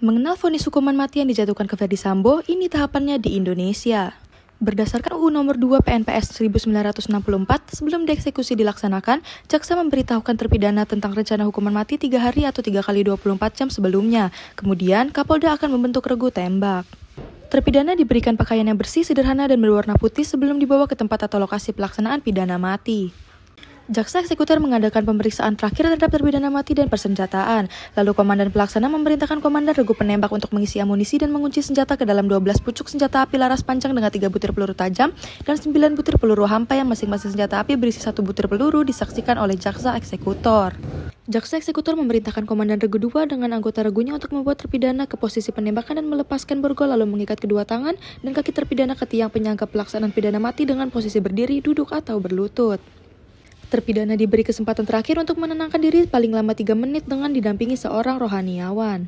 Mengenal vonis hukuman mati yang dijatuhkan ke Ferdi Sambo, ini tahapannya di Indonesia. Berdasarkan UU nomor 2 PNPS 1964, sebelum dieksekusi dilaksanakan, jaksa memberitahukan terpidana tentang rencana hukuman mati 3 hari atau 3 kali 24 jam sebelumnya. Kemudian, Kapolda akan membentuk regu tembak. Terpidana diberikan pakaian yang bersih, sederhana, dan berwarna putih sebelum dibawa ke tempat atau lokasi pelaksanaan pidana mati. Jaksa eksekutor mengadakan pemeriksaan terakhir terhadap terpidana mati dan persenjataan. Lalu komandan pelaksana memerintahkan komandan regu penembak untuk mengisi amunisi dan mengunci senjata ke dalam 12 pucuk senjata api laras panjang dengan 3 butir peluru tajam dan 9 butir peluru hampa yang masing-masing senjata api berisi satu butir peluru disaksikan oleh jaksa eksekutor. Jaksa eksekutor memerintahkan komandan regu 2 dengan anggota regunya untuk membuat terpidana ke posisi penembakan dan melepaskan borgol lalu mengikat kedua tangan dan kaki terpidana ke tiang penyangga pelaksanaan pidana mati dengan posisi berdiri, duduk, atau berlutut. Terpidana diberi kesempatan terakhir untuk menenangkan diri paling lama tiga menit dengan didampingi seorang rohaniawan.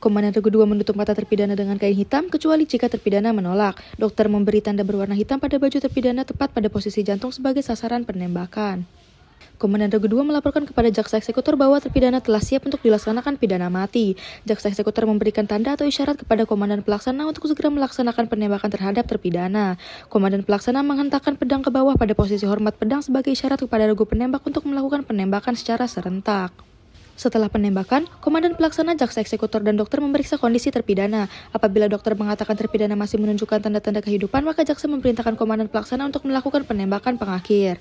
Komandan regu kedua menutup mata terpidana dengan kain hitam kecuali jika terpidana menolak. Dokter memberi tanda berwarna hitam pada baju terpidana tepat pada posisi jantung sebagai sasaran penembakan. Komandan regu II melaporkan kepada jaksa eksekutor bahwa terpidana telah siap untuk dilaksanakan pidana mati. Jaksa eksekutor memberikan tanda atau isyarat kepada komandan pelaksana untuk segera melaksanakan penembakan terhadap terpidana. Komandan pelaksana menghentakkan pedang ke bawah pada posisi hormat pedang sebagai isyarat kepada regu penembak untuk melakukan penembakan secara serentak. Setelah penembakan, komandan pelaksana jaksa eksekutor dan dokter memeriksa kondisi terpidana. Apabila dokter mengatakan terpidana masih menunjukkan tanda-tanda kehidupan, maka jaksa memerintahkan komandan pelaksana untuk melakukan penembakan pengakhir.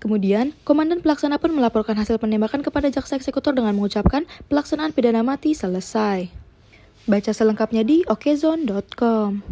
Kemudian, komandan pelaksana pun melaporkan hasil penembakan kepada jaksa eksekutor dengan mengucapkan pelaksanaan pidana mati selesai. Baca selengkapnya di okezone.com.